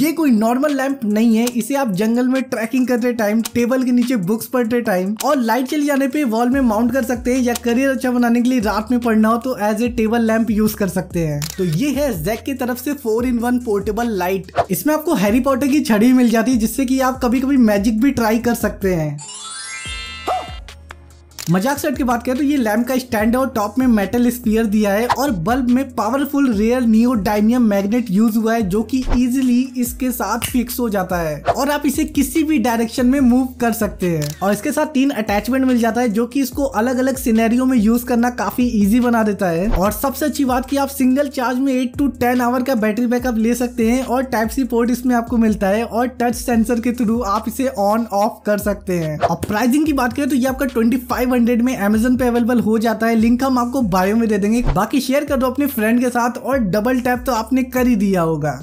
ये कोई normal lamp नहीं है इसे आप जंगल में ट्रैकिंग करते टाइम टेबल के नीचे बुक्स पढ़ते टाइम और लाइट चली जाने पे वॉल में माउंट कर सकते हैं या करियर अच्छा बनाने के लिए रात में पढ़ना हो तो as a table lamp use कर सकते हैं तो ये है जैक की तरफ से four in one portable light इसमें आपको हैरी पॉटर की छड़ी मिल जाती है जिससे की आप कभी कभी मैजिक भी ट्राई कर सकते हैं मजाक सेट की बात करें तो ये लैम्प का स्टैंड और टॉप में मेटल स्पीयर दिया है और बल्ब में पावरफुल रेयर डायमियम मैग्नेट यूज हुआ है जो कि इजीली इसके साथ फिक्स हो जाता है और आप इसे किसी भी डायरेक्शन में मूव कर सकते हैं और इसके साथ तीन अटैचमेंट मिल जाता है जो की इसको अलग अलग सीनेरियो में यूज करना काफी ईजी बना देता है और सबसे अच्छी बात की आप सिंगल चार्ज में एट टू टेन आवर का बैटरी बैकअप ले सकते हैं और टाइप सी पोर्ट इसमें आपको मिलता है और टच सेंसर के थ्रू आप इसे ऑन ऑफ कर सकते हैं और प्राइसिंग की बात करें तो ये आपका ट्वेंटी हंड्रेड में अमेजन पे अवेलेबल हो जाता है लिंक हम आपको बायो में दे देंगे बाकी शेयर कर दो अपने फ्रेंड के साथ और डबल टैप तो आपने कर ही दिया होगा